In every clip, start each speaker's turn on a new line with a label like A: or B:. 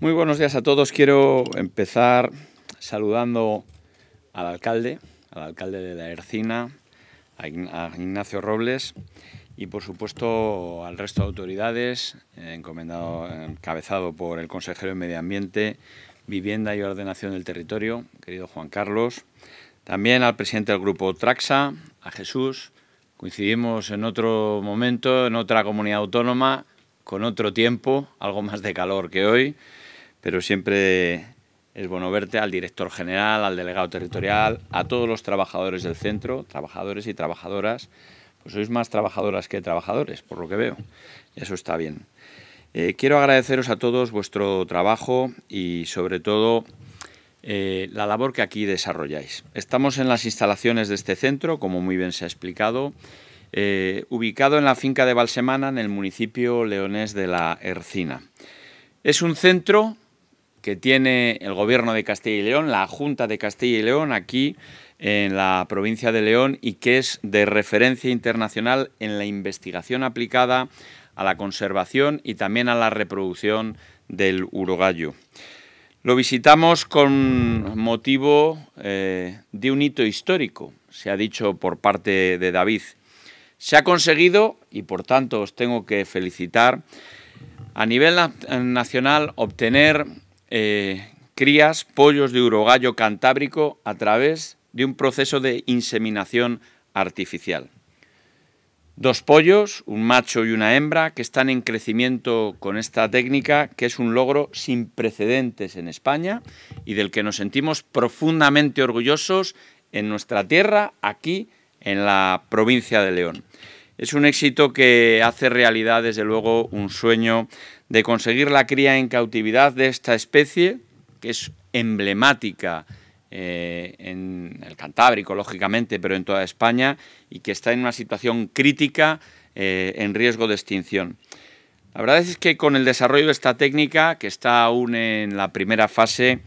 A: Muy buenos días a todos. Quiero empezar saludando al alcalde, al alcalde de la Ercina, a Ignacio Robles y por supuesto al resto de autoridades, eh, encomendado, encabezado por el consejero de Medio Ambiente, Vivienda y Ordenación del Territorio, querido Juan Carlos. También al presidente del grupo Traxa, a Jesús. Coincidimos en otro momento, en otra comunidad autónoma, con otro tiempo, algo más de calor que hoy pero siempre es bueno verte al director general, al delegado territorial, a todos los trabajadores del centro, trabajadores y trabajadoras, pues sois más trabajadoras que trabajadores, por lo que veo, eso está bien. Eh, quiero agradeceros a todos vuestro trabajo y sobre todo eh, la labor que aquí desarrolláis. Estamos en las instalaciones de este centro, como muy bien se ha explicado, eh, ubicado en la finca de Valsemana, en el municipio leonés de La Ercina. Es un centro que tiene el gobierno de Castilla y León, la Junta de Castilla y León aquí en la provincia de León y que es de referencia internacional en la investigación aplicada a la conservación y también a la reproducción del urogallo. Lo visitamos con motivo eh, de un hito histórico, se ha dicho por parte de David. Se ha conseguido, y por tanto os tengo que felicitar, a nivel nacional obtener eh, crías, pollos de urogallo cantábrico a través de un proceso de inseminación artificial. Dos pollos, un macho y una hembra, que están en crecimiento con esta técnica, que es un logro sin precedentes en España y del que nos sentimos profundamente orgullosos en nuestra tierra, aquí en la provincia de León. Es un éxito que hace realidad, desde luego, un sueño de conseguir la cría en cautividad de esta especie, que es emblemática eh, en el Cantábrico, lógicamente, pero en toda España, y que está en una situación crítica, eh, en riesgo de extinción. La verdad es que con el desarrollo de esta técnica, que está aún en la primera fase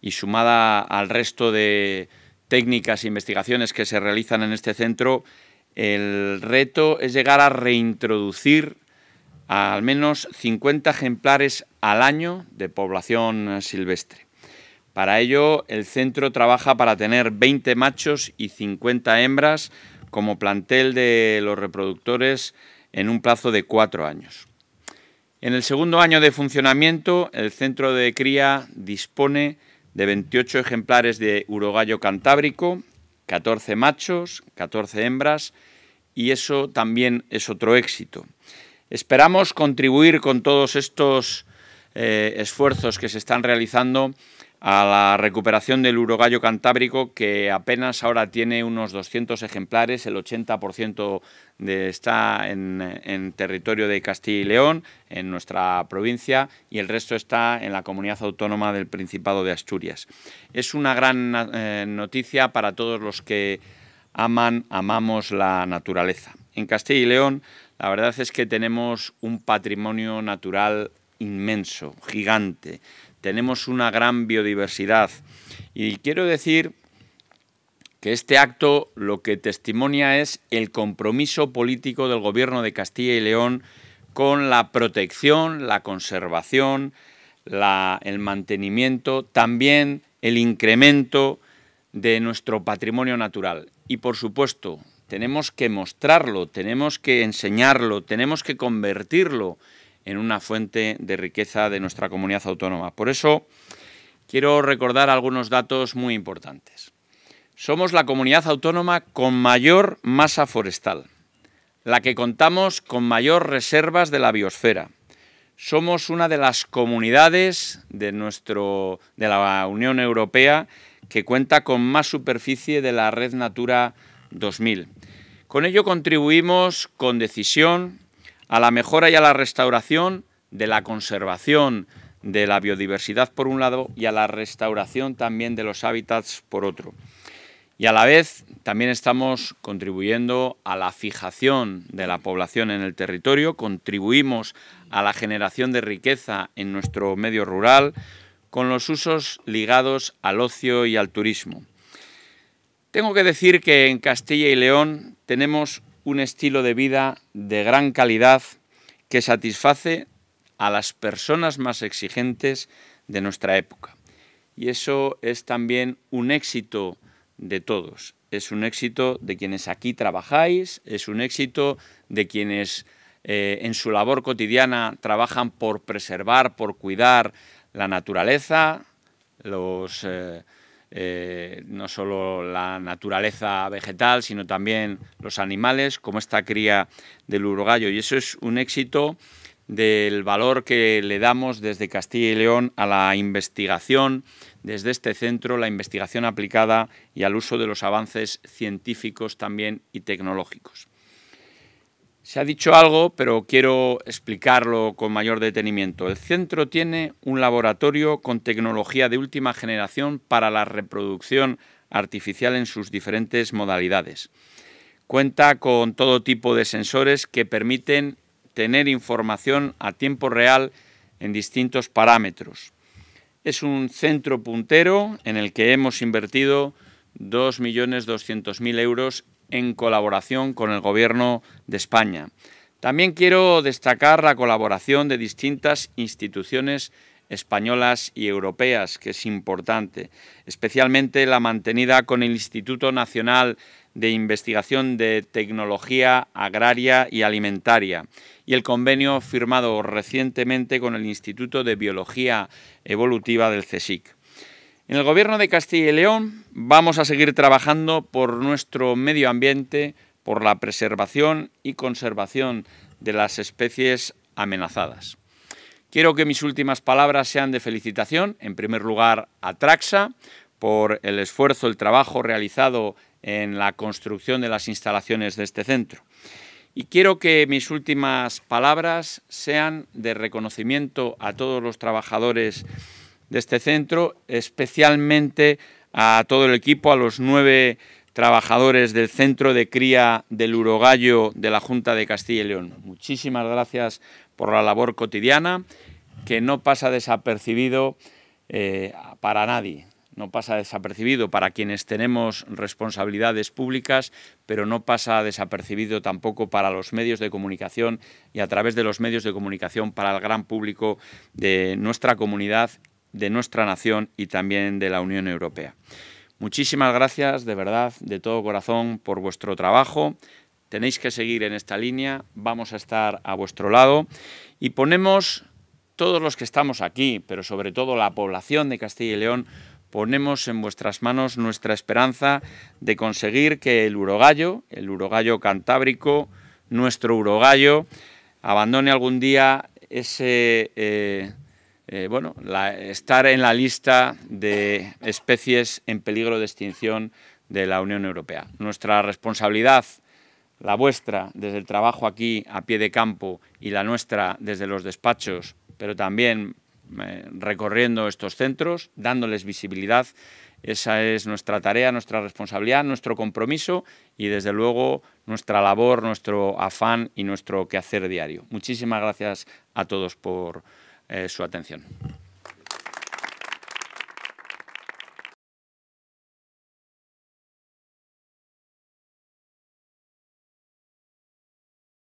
A: y sumada al resto de técnicas e investigaciones que se realizan en este centro, el reto es llegar a reintroducir al menos 50 ejemplares al año de población silvestre. Para ello, el centro trabaja para tener 20 machos y 50 hembras como plantel de los reproductores en un plazo de cuatro años. En el segundo año de funcionamiento, el centro de cría dispone de 28 ejemplares de urogallo cantábrico, 14 machos, 14 hembras, y eso también es otro éxito. Esperamos contribuir con todos estos eh, esfuerzos que se están realizando a la recuperación del urogallo cantábrico que apenas ahora tiene unos 200 ejemplares, el 80% de, está en, territorio de Castilla y León, en nuestra provincia, y el resto está en la comunidad autónoma del Principado de Asturias. Es una gran eh, noticia para todos los que aman, amamos la naturaleza. En Castilla y León, la verdad es que tenemos un patrimonio natural inmenso, gigante tenemos una gran biodiversidad. Y quiero decir que este acto lo que testimonia es el compromiso político del Gobierno de Castilla y León con la protección, la conservación, el mantenimiento, también el incremento de nuestro patrimonio natural. Y por supuesto, tenemos que mostrarlo, tenemos que enseñarlo, tenemos que convertirlo en una fuente de riqueza de nuestra comunidad autónoma. Por eso quiero recordar algunos datos muy importantes. Somos la comunidad autónoma con mayor masa forestal, la que contamos con mayor reservas de la biosfera. Somos una de las comunidades de, nuestro, de la Unión Europea que cuenta con más superficie de la red Natura 2000. Con ello contribuimos con decisión a la mejora y a la restauración de la conservación de la biodiversidad por un lado y a la restauración también de los hábitats por otro. Y a la vez también estamos contribuyendo a la fijación de la población en el territorio, contribuimos a la generación de riqueza en nuestro medio rural con los usos ligados al ocio y al turismo. Tengo que decir que en Castilla y León tenemos un estilo de vida de gran calidad que satisface a las personas más exigentes de nuestra época. Y eso es también un éxito de todos. Es un éxito de quienes aquí trabajáis, es un éxito de quienes eh, en su labor cotidiana trabajan por preservar, por cuidar la naturaleza, los... Eh, eh, no solo la naturaleza vegetal, sino también los animales, como esta cría del urogallo. Y eso es un éxito del valor que le damos desde Castilla y León a la investigación, desde este centro, la investigación aplicada y al uso de los avances científicos también y tecnológicos. Se ha dicho algo, pero quiero explicarlo con mayor detenimiento. El centro tiene un laboratorio con tecnología de última generación para la reproducción artificial en sus diferentes modalidades. Cuenta con todo tipo de sensores que permiten tener información a tiempo real en distintos parámetros. Es un centro puntero en el que hemos invertido 2.200.000 euros en colaboración con el Gobierno de España. También quiero destacar la colaboración de distintas instituciones españolas y europeas, que es importante, especialmente la mantenida con el Instituto Nacional de Investigación de Tecnología Agraria y Alimentaria y el convenio firmado recientemente con el Instituto de Biología Evolutiva del CSIC. En el Gobierno de Castilla y León vamos a seguir trabajando por nuestro medio ambiente, por la preservación y conservación de las especies amenazadas. Quiero que mis últimas palabras sean de felicitación, en primer lugar a Traxa, por el esfuerzo, el trabajo realizado en la construcción de las instalaciones de este centro. Y quiero que mis últimas palabras sean de reconocimiento a todos los trabajadores de este centro, especialmente a todo el equipo, a los nueve trabajadores del Centro de Cría del Urogallo de la Junta de Castilla y León. Muchísimas gracias por la labor cotidiana, que no pasa desapercibido eh, para nadie. No pasa desapercibido para quienes tenemos responsabilidades públicas, pero no pasa desapercibido tampoco para los medios de comunicación y a través de los medios de comunicación para el gran público de nuestra comunidad de nuestra nación y también de la Unión Europea. Muchísimas gracias de verdad, de todo corazón, por vuestro trabajo. Tenéis que seguir en esta línea, vamos a estar a vuestro lado y ponemos, todos los que estamos aquí, pero sobre todo la población de Castilla y León, ponemos en vuestras manos nuestra esperanza de conseguir que el urogallo, el urogallo cantábrico, nuestro urogallo, abandone algún día ese... Eh, eh, bueno, la, estar en la lista de especies en peligro de extinción de la Unión Europea. Nuestra responsabilidad, la vuestra desde el trabajo aquí a pie de campo y la nuestra desde los despachos, pero también eh, recorriendo estos centros, dándoles visibilidad, esa es nuestra tarea, nuestra responsabilidad, nuestro compromiso y desde luego nuestra labor, nuestro afán y nuestro quehacer diario. Muchísimas gracias a todos por eh, su atención.